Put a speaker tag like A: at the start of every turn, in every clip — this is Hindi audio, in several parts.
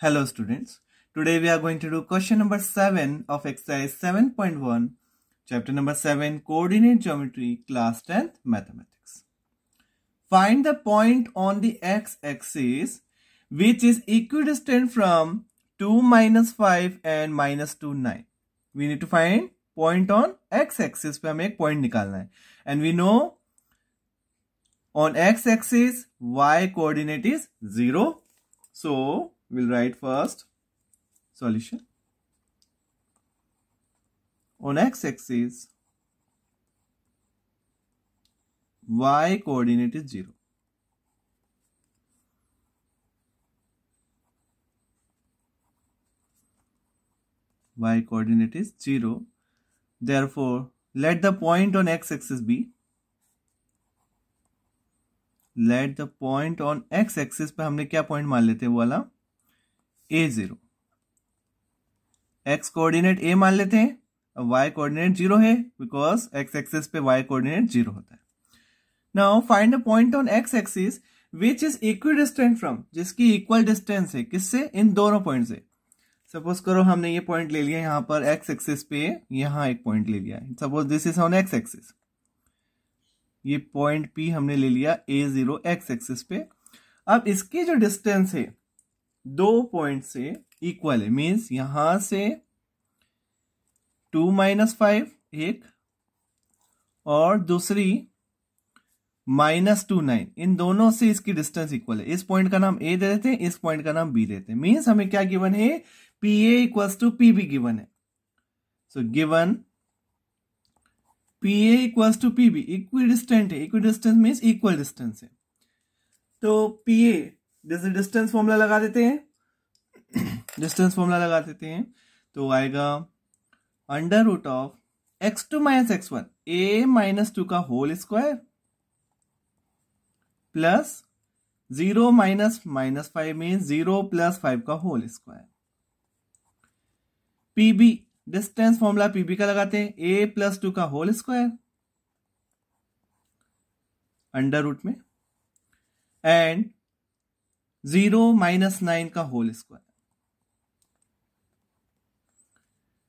A: Hello students, today we are going to do question number 7 of exercise 7.1, chapter number 7, coordinate geometry, class 10th, mathematics. Find the point on the x-axis which is equidistant from 2 minus 5 and minus 2, 9. We need to find point on x-axis पे हमें एक point निकालना है. And we know on x-axis, y coordinate is 0. So, we'll write first solution on x-axis y coordinate is 0 y coordinate is 0 therefore let the point on x-axis be let the point on x-axis पे हमने क्या पॉइंट मान लेते हैं वाला A zero x coordinate A मान लेते हैं अब वाई कोऑर्डिनेट जीरो है बिकॉज एक्स एक्सिस पे वाई कोऑर्डिनेट जीरो होता है now find a point on x axis which is equal distant from जिसकी इक्वल डिस्टेंस है किससे इन दोनों पॉइंट से सपोज करो हमने ये पॉइंट ले लिया यहां पर एक्स एक्सिस पे यहां एक पॉइंट ले लिया suppose this is on x axis ये पॉइंट पी हमने ले लिया ए जीरो एक्स एक्सिस पे अब इसकी जो डिस्टेंस है दो पॉइंट से इक्वल है मीन्स यहां से टू माइनस फाइव एक और दूसरी माइनस टू नाइन इन दोनों से इसकी डिस्टेंस इक्वल है इस पॉइंट का नाम ए दे देते हैं इस पॉइंट का नाम बी देते हैं मीन्स हमें क्या गिवन है P A equals to P B given है so given P A equals to P B equidistant है equidistance means equal distance है तो पी ए जैसे डिस्टेंस फॉर्मूला लगा देते हैं डिस्टेंस फॉर्मूला लगा देते हैं तो आएगा under root of x two minus x one A minus two का whole square plus zero minus minus five में जीरो प्लस फाइव का whole square PB distance formula PB का लगाते हैं ए प्लस टू का होल स्क्वायर अंडर रूट में एंड जीरो माइनस नाइन का होल स्क्वायर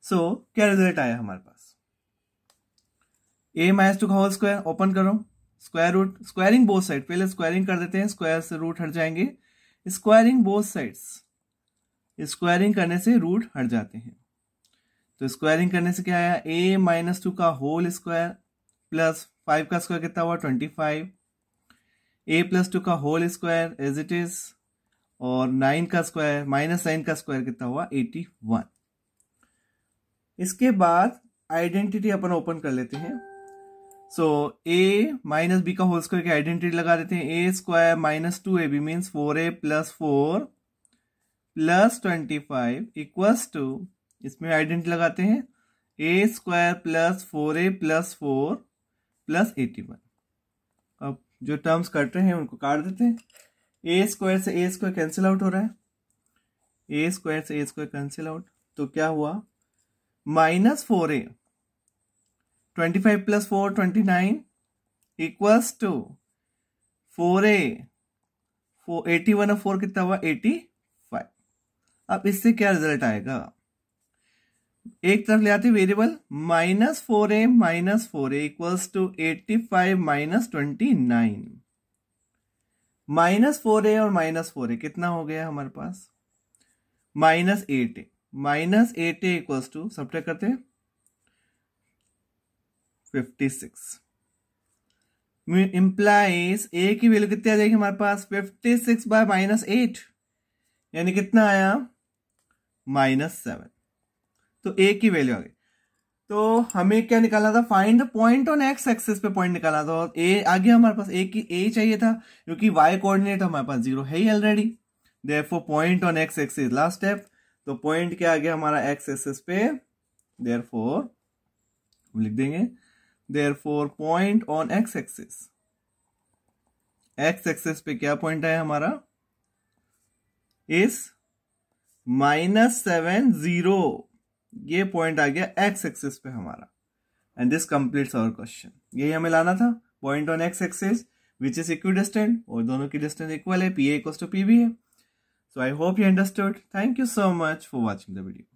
A: सो so, क्या रिजल्ट आया हमारे पास ए माइनस टू का होल स्क्वायर ओपन करो square root squaring both side पहले स्क्वायरिंग कर देते हैं स्क्वायर से रूट हट जाएंगे स्क्वायरिंग बोथ साइड्स स्क्वायरिंग करने से रूट हट जाते हैं तो स्क्वायरिंग करने से क्या आया ए माइनस टू का होल स्क्वायर प्लस फाइव का स्क्वायर कितना हुआ twenty five A plus two का whole square as it is और नाइन का स्क्वायर माइनस नाइन का स्क्वायर कितना हुआ एटी वन इसके बाद आइडेंटिटी अपन ओपन कर लेते हैं सो ए माइनस बी का होल स्क्वायर की आइडेंटिटी लगा देते हैं A square minus two A B means four A plus four plus twenty five equals to इसमें आइडेंटिटी लगाते हैं A square plus four A plus four plus eighty one अब जो टर्म्स कट रहे हैं उनको काट देते हैं ए स्क्वायर से ए स्क्वायर कैंसिल आउट हो रहा है ए स्क्वायर से ए स्क्वायर कैंसिल आउट तो क्या हुआ minus four A twenty five plus four twenty nine equals to four A eighty one और फोर कितना हुआ एटी फाइव अब इससे क्या रिजल्ट आएगा एक तरफ ले आते variable minus four A minus four A equals to eighty five minus twenty nine minus four A और माइनस फोर ए कितना हो गया हमारे पास minus eight A minus eight A equals to सब करते हैं फिफ्टी सिक्स इम्प्लाइज ए की वैल्यू कितनी आ जाएगी हमारे पास fifty six by minus eight यानी कितना आया माइनस सेवन तो ए की वैल्यू आ गई तो हमें क्या निकाला था find the point on x axis पे पॉइंट निकाला था और ए आगे हमारे पास ए की ए चाहिए था क्योंकि वाई कोऑर्डिनेट हमारे पास जीरो है ही already therefore point on x axis last step तो पॉइंट क्या आ गया हमारा एक्स एक्सेस पे देयरफॉर हम लिख देंगे therefore point on x axis x axis पे क्या पॉइंट आया हमारा इस माइनस सेवन जीरो ये पॉइंट आ गया एक्स एक्सेस पे हमारा and this completes our question यही हमें लाना था point on x axis which is equidistant और दोनों की डिस्टेंस इक्वल है पी एक्वस टू पी भी है so I hope you understood thank you so much for watching the video